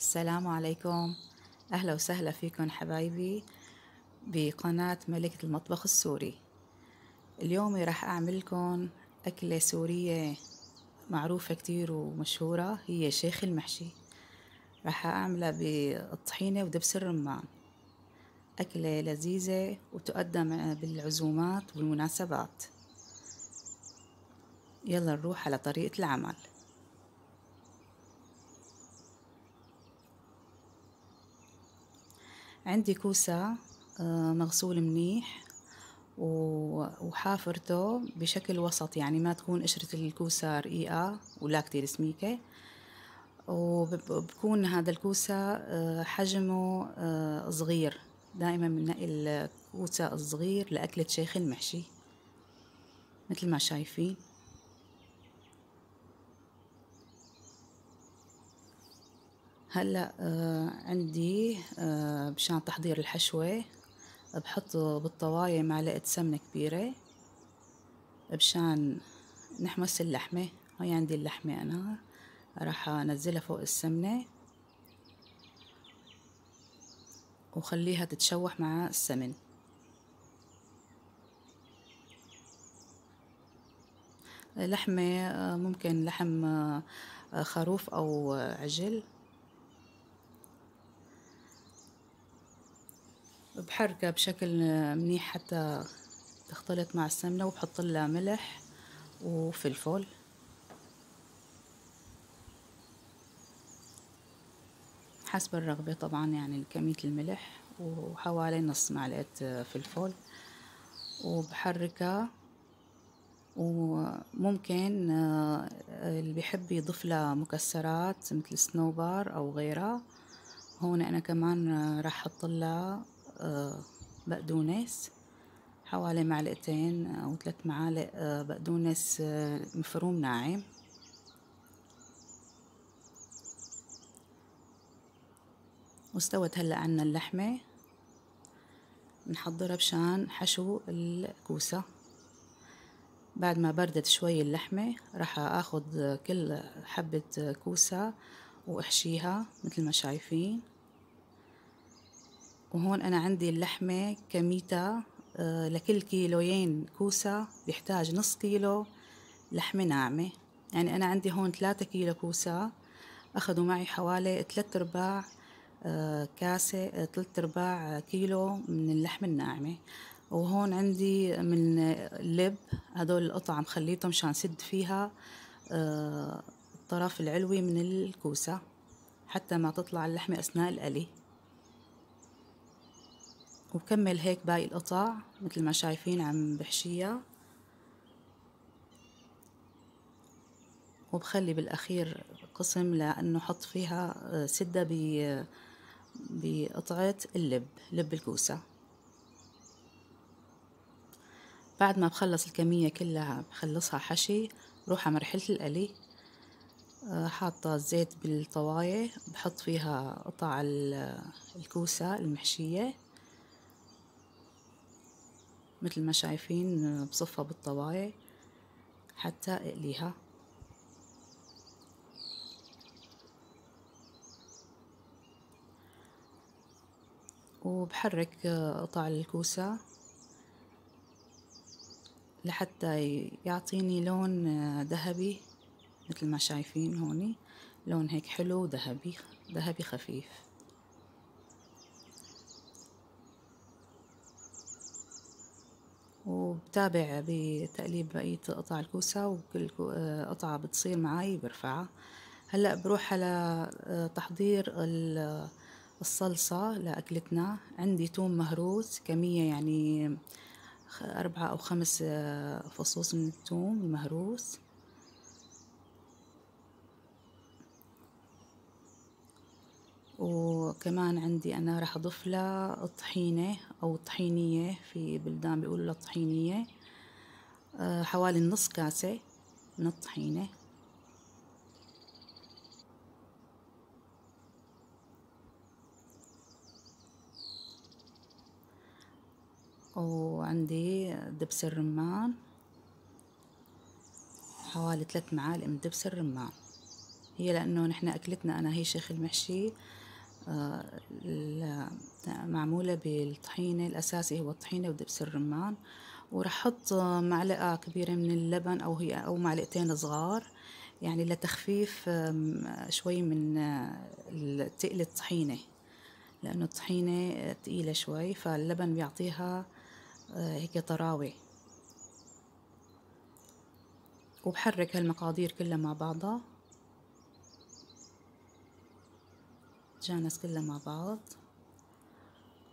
السلام عليكم أهلا وسهلا فيكم حبايبي بقناة ملكة المطبخ السوري اليوم راح أعمل لكم أكلة سورية معروفة كتير ومشهورة هي شيخ المحشي راح أعملها بالطحينة ودبس الرمان أكلة لذيذة وتقدم بالعزومات والمناسبات يلا نروح على طريقة العمل عندي كوسة آه، مغسول منيح وحافرته بشكل وسط يعني ما تكون قشرة الكوسة رقيقة ولا كتير سميكة وبكون هذا الكوسة آه، حجمه آه، صغير دائما بنقي الكوسة الصغير لأكلة شيخ المحشي مثل ما شايفين هلا آه عندي آه مشان تحضير الحشوة بحط بالطواية معلقة سمنة كبيرة مشان نحمس اللحمة هاي عندي اللحمة أنا راح أنزلها فوق السمنة وخليها تتشوح مع السمن لحمة آه، ممكن لحم آه، خروف أو عجل بحركها بشكل منيح حتى تختلط مع السمنة وبحط لها ملح وفلفل حسب الرغبة طبعا يعني كمية الملح وحوالي نص معلقة فلفل وبحركها وممكن آه، اللي بيحب يضيف لها مكسرات مثل سنوبر او غيرها هون انا كمان آه، راح احط لها بقدونس حوالي معلقتين أو ثلاث معالق آه، بقدونس آه، مفروم ناعم واستوت هلأ عنا اللحمة نحضرها بشان حشو الكوسة بعد ما بردت شوي اللحمة راح اخد كل حبة كوسة واحشيها مثل ما شايفين وهون أنا عندي اللحمة كميتها آه، لكل كيلوين كوسة بيحتاج نص كيلو لحمة ناعمة يعني أنا عندي هون ثلاثة كيلو كوسة أخذوا معي حوالي ثلاثة أرباع آه، كاسة آه، ثلاثة أرباع كيلو من اللحمة الناعمة وهون عندي من اللب هدول القطع مخليتهم مشان سد فيها الطرف العلوي من الكوسة حتى ما تطلع اللحمة أثناء القلي وبكمل هيك باقي القطع مثل ما شايفين عم بحشيها وبخلي بالأخير قسم لأنه حط فيها آه، سدة آه، بقطعة اللب لب الكوسة بعد ما بخلص الكمية كلها بخلصها حشي بروح على مرحلة القلي آه، حاطة الزيت بالطواية بحط فيها قطع الكوسة المحشية مثل ما شايفين آه، بصفها بالطواية حتى اقليها وبحرك آه، قطع الكوسة لحتى يعطيني لون آه، ذهبي مثل ما شايفين هوني لون هيك حلو ذهبي ذهبي خفيف وبتابع بتقليب بقية قطع الكوسة وكل آه، قطعة بتصير معاي برفعها هلأ بروح على آه، تحضير الصلصة لأكلتنا عندي توم مهروس كمية يعني أربعة أو خمس آه، فصوص من التوم المهروس وكمان عندي أنا راح أضيف لها طحينة أو طحينية في بلدان بيقولوا لها طحينية آه، حوالي نص كاسة من الطحينة وعندي دبس الرمان حوالي ثلاث معالق من دبس الرمان هي لأنه نحن أكلتنا أنا هي شيخ المحشي معمولة بالطحينة الأساسي هو الطحينة ودبس الرمان وراح أحط معلقة كبيرة من اللبن أو هي أو معلقتين صغار يعني لتخفيف شوي من آه، تقل الطحينة لأنه الطحينة تقيلة شوي فاللبن بيعطيها آه، هيك طراوة وبحرك هالمقادير كلها مع بعضها الباذنجانس كلها مع بعض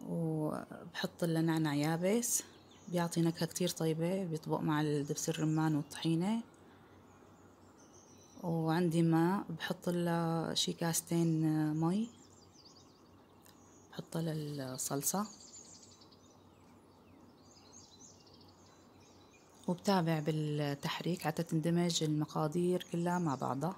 وبحط له نعناع يابس بيعطي نكهة كتير طيبة بيطبق مع دبس الرمان والطحينة وعندي ماء بحط له شي كاستين مي بحط له الصلصة وبتابع بالتحريك حتى تندمج المقادير كلها مع بعضها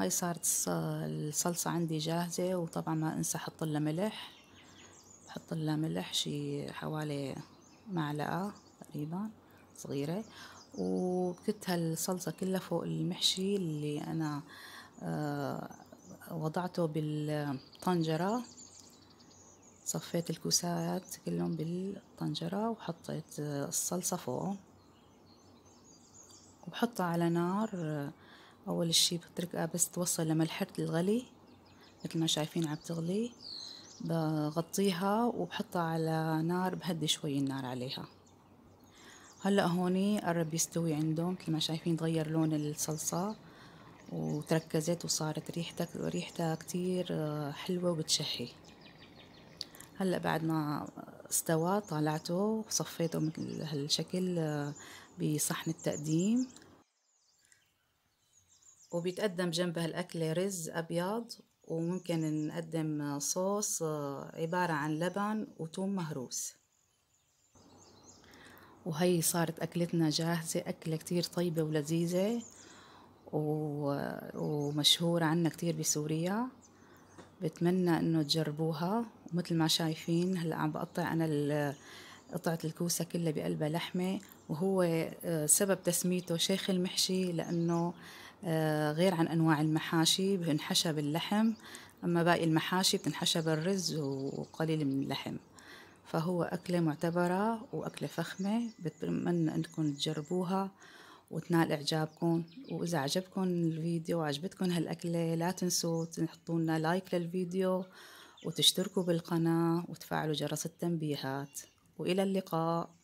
هاي صارت الصلصة عندي جاهزة وطبعا ما انسى احط لها ملح بحط لها ملح شي حوالي معلقة تقريبا صغيرة وكت هالصلصة كلها فوق المحشي اللي انا آه، وضعته بالطنجرة صفيت الكوسات كلهم بالطنجرة وحطيت الصلصة فوق وبحطها على نار آه، أول شي بتركها آه، بس توصل لملحقة الغلي مثل ما شايفين عم تغلي بغطيها وبحطها على نار بهدي شوي النار عليها هلا هوني قرب يستوي عنده مثل ما شايفين تغير لون الصلصة وتركزت وصارت ريحتها ريحتها كتير آه، حلوة وبتشهي هلا بعد ما استوى طالعته وصفيته مثل هالشكل آه، بصحن التقديم وبيتقدم جنبها الأكل رز أبيض وممكن نقدم صوص آه، عبارة عن لبن وتوم مهروس وهي صارت أكلتنا جاهزة أكلة كتير طيبة ولذيذة ومشهورة عنا كتير بسوريا بتمنى انه تجربوها ومثل ما شايفين هلا عم بقطع انا قطعة الكوسة كلها بقلبها لحمة وهو آه، سبب تسميته شيخ المحشي لأنه آه، غير عن أنواع المحاشي بنحشى باللحم أما باقي المحاشي بتنحشى بالرز وقليل من اللحم فهو أكلة معتبرة وأكلة فخمة بتمنى أنكم تجربوها وتنال إعجابكم وإذا عجبكم الفيديو وعجبتكم هالأكلة لا تنسوا تحطوا لنا لايك للفيديو وتشتركوا بالقناة وتفعلوا جرس التنبيهات وإلى اللقاء